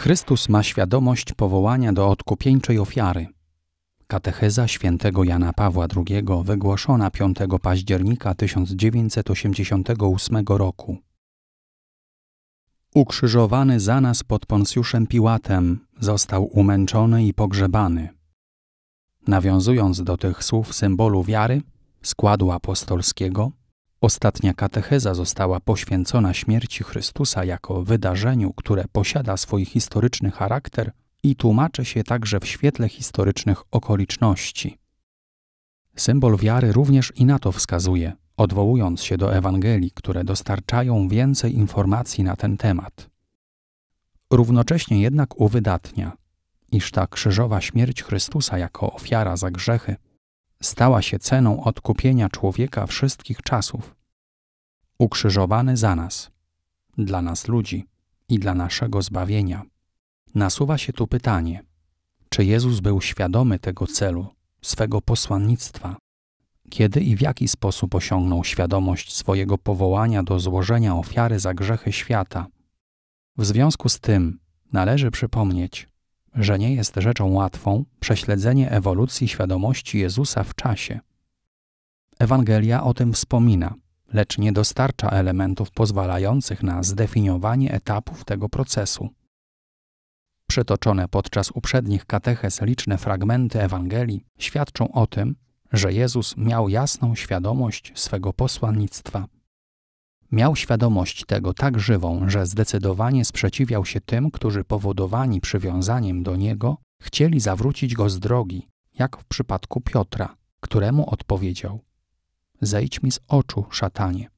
Chrystus ma świadomość powołania do odkupieńczej ofiary. Katecheza świętego Jana Pawła II wygłoszona 5 października 1988 roku. Ukrzyżowany za nas pod Poncjuszem Piłatem, został umęczony i pogrzebany. Nawiązując do tych słów symbolu wiary, składu apostolskiego, Ostatnia katecheza została poświęcona śmierci Chrystusa jako wydarzeniu, które posiada swój historyczny charakter i tłumaczy się także w świetle historycznych okoliczności. Symbol wiary również i na to wskazuje, odwołując się do Ewangelii, które dostarczają więcej informacji na ten temat. Równocześnie jednak uwydatnia, iż ta krzyżowa śmierć Chrystusa jako ofiara za grzechy stała się ceną odkupienia człowieka wszystkich czasów. Ukrzyżowany za nas, dla nas ludzi i dla naszego zbawienia. Nasuwa się tu pytanie, czy Jezus był świadomy tego celu, swego posłannictwa? Kiedy i w jaki sposób osiągnął świadomość swojego powołania do złożenia ofiary za grzechy świata? W związku z tym należy przypomnieć, że nie jest rzeczą łatwą prześledzenie ewolucji świadomości Jezusa w czasie. Ewangelia o tym wspomina, lecz nie dostarcza elementów pozwalających na zdefiniowanie etapów tego procesu. Przytoczone podczas uprzednich kateches liczne fragmenty Ewangelii świadczą o tym, że Jezus miał jasną świadomość swego posłannictwa Miał świadomość tego tak żywą, że zdecydowanie sprzeciwiał się tym, którzy powodowani przywiązaniem do niego chcieli zawrócić go z drogi, jak w przypadku Piotra, któremu odpowiedział: Zejdź mi z oczu, szatanie.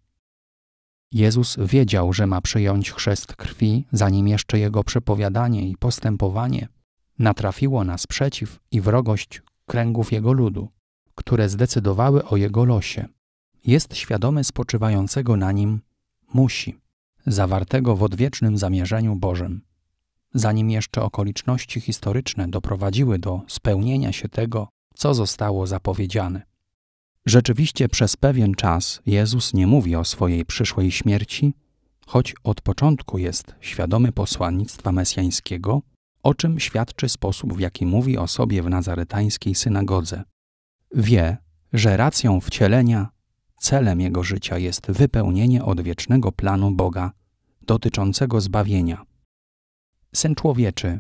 Jezus wiedział, że ma przyjąć chrzest krwi, zanim jeszcze jego przepowiadanie i postępowanie natrafiło na sprzeciw i wrogość kręgów jego ludu, które zdecydowały o jego losie jest świadomy spoczywającego na nim musi, zawartego w odwiecznym zamierzeniu Bożym. Zanim jeszcze okoliczności historyczne doprowadziły do spełnienia się tego, co zostało zapowiedziane. Rzeczywiście przez pewien czas Jezus nie mówi o swojej przyszłej śmierci, choć od początku jest świadomy posłannictwa mesjańskiego, o czym świadczy sposób, w jaki mówi o sobie w nazaretańskiej synagodze. Wie, że racją wcielenia celem jego życia jest wypełnienie odwiecznego planu Boga dotyczącego zbawienia. Sen człowieczy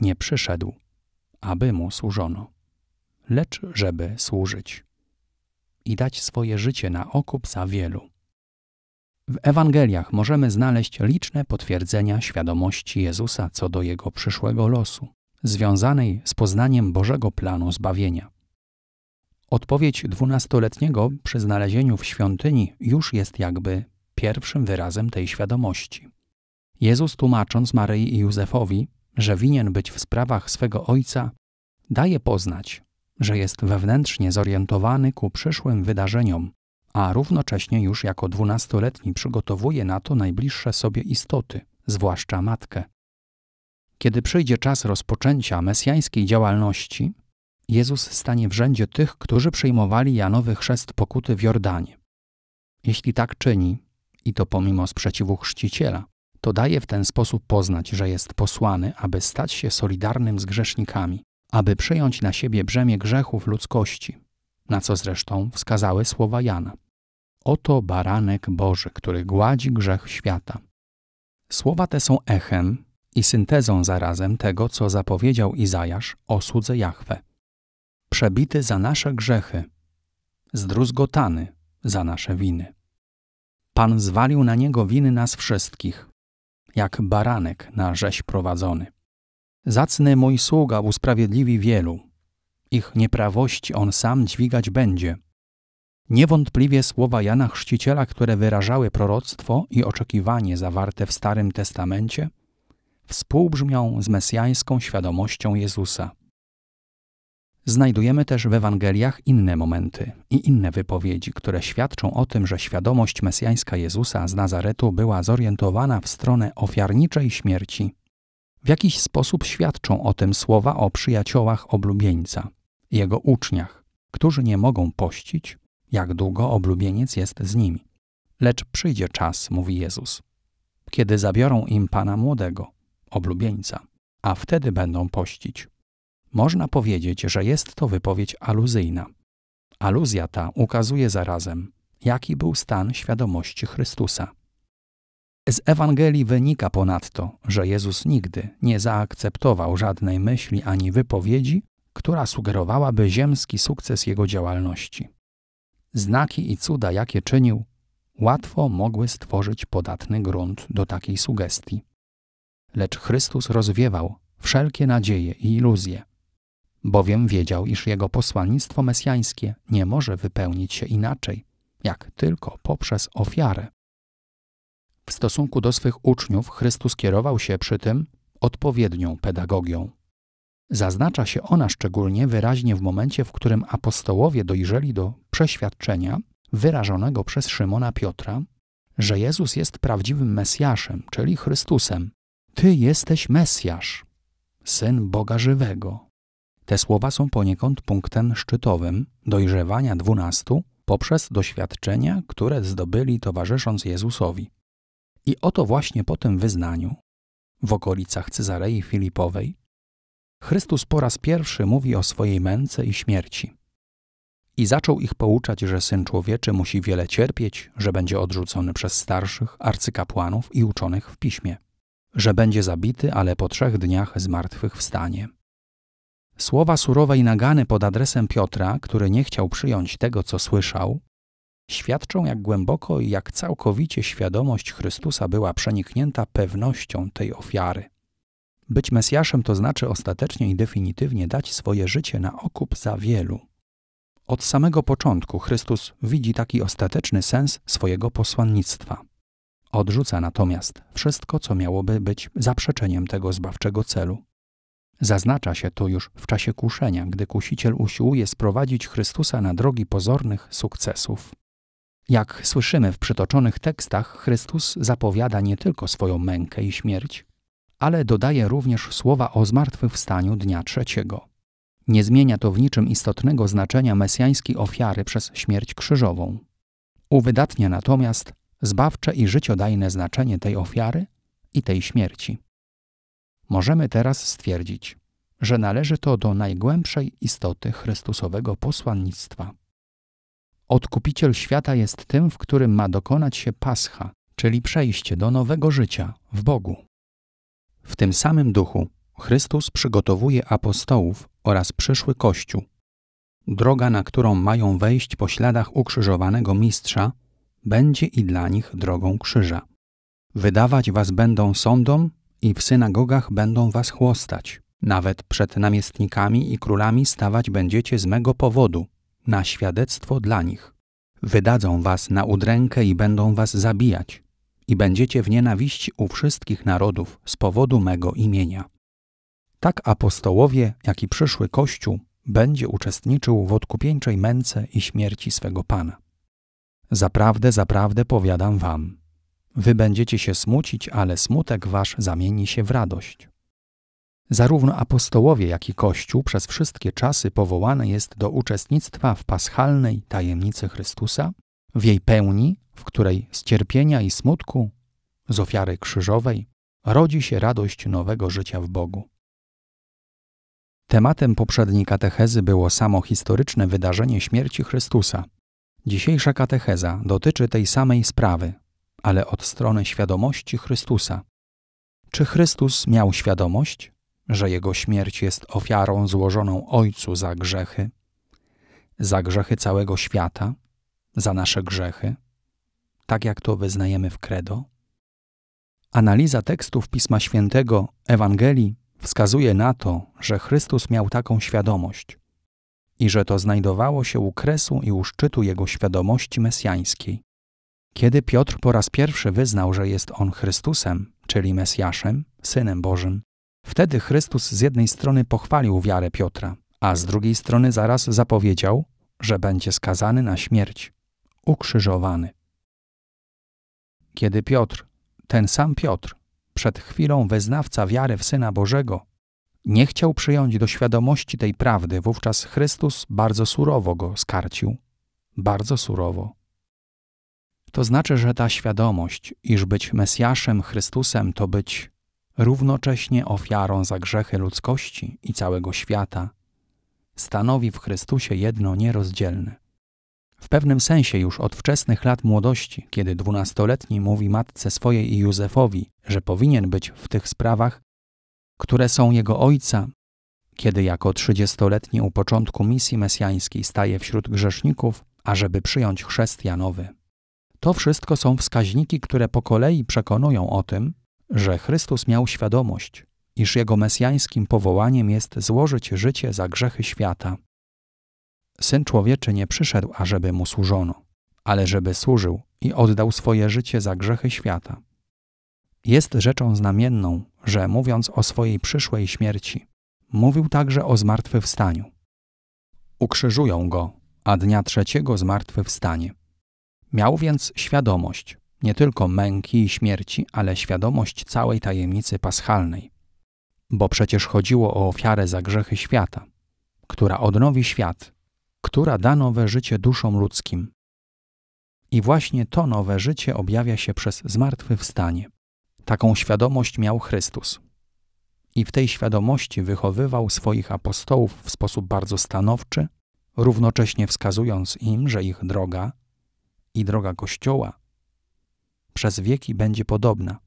nie przyszedł, aby mu służono, lecz żeby służyć i dać swoje życie na okup za wielu. W Ewangeliach możemy znaleźć liczne potwierdzenia świadomości Jezusa co do jego przyszłego losu, związanej z poznaniem Bożego planu zbawienia. Odpowiedź dwunastoletniego przy znalezieniu w świątyni już jest jakby pierwszym wyrazem tej świadomości. Jezus tłumacząc Maryi i Józefowi, że winien być w sprawach swego ojca, daje poznać, że jest wewnętrznie zorientowany ku przyszłym wydarzeniom, a równocześnie już jako dwunastoletni przygotowuje na to najbliższe sobie istoty, zwłaszcza matkę. Kiedy przyjdzie czas rozpoczęcia mesjańskiej działalności, Jezus stanie w rzędzie tych, którzy przyjmowali Janowy chrzest pokuty w Jordanie. Jeśli tak czyni, i to pomimo sprzeciwu chrzciciela, to daje w ten sposób poznać, że jest posłany, aby stać się solidarnym z grzesznikami, aby przyjąć na siebie brzemię grzechów ludzkości, na co zresztą wskazały słowa Jana. Oto baranek Boży, który gładzi grzech świata. Słowa te są echem i syntezą zarazem tego, co zapowiedział Izajasz o słudze Jahwe przebity za nasze grzechy, zdruzgotany za nasze winy. Pan zwalił na niego winy nas wszystkich, jak baranek na rzeź prowadzony. Zacny mój sługa usprawiedliwi wielu, ich nieprawości on sam dźwigać będzie. Niewątpliwie słowa Jana Chrzciciela, które wyrażały proroctwo i oczekiwanie zawarte w Starym Testamencie, współbrzmią z mesjańską świadomością Jezusa. Znajdujemy też w Ewangeliach inne momenty i inne wypowiedzi, które świadczą o tym, że świadomość mesjańska Jezusa z Nazaretu była zorientowana w stronę ofiarniczej śmierci. W jakiś sposób świadczą o tym słowa o przyjaciołach oblubieńca, jego uczniach, którzy nie mogą pościć, jak długo oblubieniec jest z nimi. Lecz przyjdzie czas, mówi Jezus, kiedy zabiorą im pana młodego, oblubieńca, a wtedy będą pościć. Można powiedzieć, że jest to wypowiedź aluzyjna. Aluzja ta ukazuje zarazem, jaki był stan świadomości Chrystusa. Z Ewangelii wynika ponadto, że Jezus nigdy nie zaakceptował żadnej myśli ani wypowiedzi, która sugerowałaby ziemski sukces jego działalności. Znaki i cuda, jakie czynił, łatwo mogły stworzyć podatny grunt do takiej sugestii. Lecz Chrystus rozwiewał wszelkie nadzieje i iluzje, bowiem wiedział, iż jego posłannictwo mesjańskie nie może wypełnić się inaczej, jak tylko poprzez ofiarę. W stosunku do swych uczniów Chrystus kierował się przy tym odpowiednią pedagogią. Zaznacza się ona szczególnie wyraźnie w momencie, w którym apostołowie dojrzeli do przeświadczenia wyrażonego przez Szymona Piotra, że Jezus jest prawdziwym Mesjaszem, czyli Chrystusem. Ty jesteś Mesjasz, Syn Boga Żywego. Te słowa są poniekąd punktem szczytowym dojrzewania dwunastu poprzez doświadczenia, które zdobyli towarzysząc Jezusowi. I oto właśnie po tym wyznaniu, w okolicach Cezarei Filipowej, Chrystus po raz pierwszy mówi o swojej męce i śmierci. I zaczął ich pouczać, że syn człowieczy musi wiele cierpieć, że będzie odrzucony przez starszych, arcykapłanów i uczonych w piśmie, że będzie zabity, ale po trzech dniach zmartwychwstanie. Słowa surowej nagany pod adresem Piotra, który nie chciał przyjąć tego, co słyszał, świadczą, jak głęboko i jak całkowicie świadomość Chrystusa była przeniknięta pewnością tej ofiary. Być Mesjaszem to znaczy ostatecznie i definitywnie dać swoje życie na okup za wielu. Od samego początku Chrystus widzi taki ostateczny sens swojego posłannictwa. Odrzuca natomiast wszystko, co miałoby być zaprzeczeniem tego zbawczego celu. Zaznacza się to już w czasie kuszenia, gdy kusiciel usiłuje sprowadzić Chrystusa na drogi pozornych sukcesów. Jak słyszymy w przytoczonych tekstach, Chrystus zapowiada nie tylko swoją mękę i śmierć, ale dodaje również słowa o zmartwychwstaniu dnia trzeciego. Nie zmienia to w niczym istotnego znaczenia mesjańskiej ofiary przez śmierć krzyżową. Uwydatnia natomiast zbawcze i życiodajne znaczenie tej ofiary i tej śmierci możemy teraz stwierdzić, że należy to do najgłębszej istoty Chrystusowego posłannictwa. Odkupiciel świata jest tym, w którym ma dokonać się Pascha, czyli przejście do nowego życia w Bogu. W tym samym duchu Chrystus przygotowuje apostołów oraz przyszły Kościół. Droga, na którą mają wejść po śladach ukrzyżowanego mistrza, będzie i dla nich drogą krzyża. Wydawać was będą sądom i w synagogach będą was chłostać. Nawet przed namiestnikami i królami stawać będziecie z mego powodu, na świadectwo dla nich. Wydadzą was na udrękę i będą was zabijać. I będziecie w nienawiści u wszystkich narodów z powodu mego imienia. Tak apostołowie, jak i przyszły Kościół, będzie uczestniczył w odkupieńczej męce i śmierci swego Pana. Zaprawdę, zaprawdę powiadam wam, Wy będziecie się smucić, ale smutek wasz zamieni się w radość. Zarówno apostołowie, jak i Kościół przez wszystkie czasy powołany jest do uczestnictwa w paschalnej tajemnicy Chrystusa, w jej pełni, w której z cierpienia i smutku, z ofiary krzyżowej, rodzi się radość nowego życia w Bogu. Tematem poprzedniej katechezy było samo historyczne wydarzenie śmierci Chrystusa. Dzisiejsza katecheza dotyczy tej samej sprawy, ale od strony świadomości Chrystusa. Czy Chrystus miał świadomość, że jego śmierć jest ofiarą złożoną Ojcu za grzechy, za grzechy całego świata, za nasze grzechy, tak jak to wyznajemy w Credo? Analiza tekstów Pisma Świętego, Ewangelii wskazuje na to, że Chrystus miał taką świadomość i że to znajdowało się u kresu i u szczytu jego świadomości mesjańskiej. Kiedy Piotr po raz pierwszy wyznał, że jest on Chrystusem, czyli Mesjaszem, Synem Bożym, wtedy Chrystus z jednej strony pochwalił wiarę Piotra, a z drugiej strony zaraz zapowiedział, że będzie skazany na śmierć, ukrzyżowany. Kiedy Piotr, ten sam Piotr, przed chwilą wyznawca wiary w Syna Bożego, nie chciał przyjąć do świadomości tej prawdy, wówczas Chrystus bardzo surowo go skarcił, bardzo surowo to znaczy, że ta świadomość, iż być Mesjaszem Chrystusem to być równocześnie ofiarą za grzechy ludzkości i całego świata, stanowi w Chrystusie jedno nierozdzielne. W pewnym sensie już od wczesnych lat młodości, kiedy dwunastoletni mówi matce swojej i Józefowi, że powinien być w tych sprawach, które są jego ojca, kiedy jako trzydziestoletni u początku misji mesjańskiej staje wśród grzeszników, ażeby przyjąć chrzest Janowy. To wszystko są wskaźniki, które po kolei przekonują o tym, że Chrystus miał świadomość, iż jego mesjańskim powołaniem jest złożyć życie za grzechy świata. Syn człowieczy nie przyszedł, ażeby mu służono, ale żeby służył i oddał swoje życie za grzechy świata. Jest rzeczą znamienną, że mówiąc o swojej przyszłej śmierci, mówił także o zmartwychwstaniu. Ukrzyżują go, a dnia trzeciego zmartwychwstanie. Miał więc świadomość nie tylko męki i śmierci, ale świadomość całej tajemnicy paschalnej. Bo przecież chodziło o ofiarę za grzechy świata, która odnowi świat, która da nowe życie duszom ludzkim. I właśnie to nowe życie objawia się przez zmartwychwstanie. Taką świadomość miał Chrystus. I w tej świadomości wychowywał swoich apostołów w sposób bardzo stanowczy, równocześnie wskazując im, że ich droga i droga Kościoła przez wieki będzie podobna.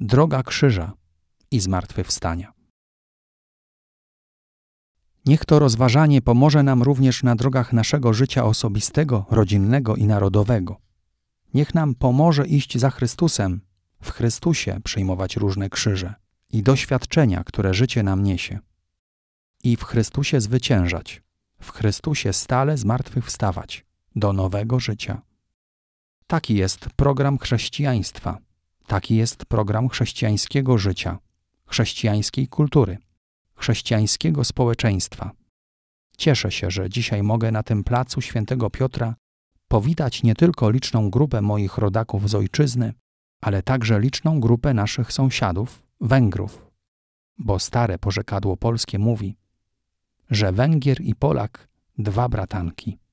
Droga krzyża i zmartwychwstania. Niech to rozważanie pomoże nam również na drogach naszego życia osobistego, rodzinnego i narodowego. Niech nam pomoże iść za Chrystusem, w Chrystusie przyjmować różne krzyże i doświadczenia, które życie nam niesie. I w Chrystusie zwyciężać, w Chrystusie stale zmartwychwstawać do nowego życia. Taki jest program chrześcijaństwa. Taki jest program chrześcijańskiego życia, chrześcijańskiej kultury, chrześcijańskiego społeczeństwa. Cieszę się, że dzisiaj mogę na tym placu świętego Piotra powitać nie tylko liczną grupę moich rodaków z ojczyzny, ale także liczną grupę naszych sąsiadów, Węgrów. Bo stare porzekadło polskie mówi, że Węgier i Polak dwa bratanki.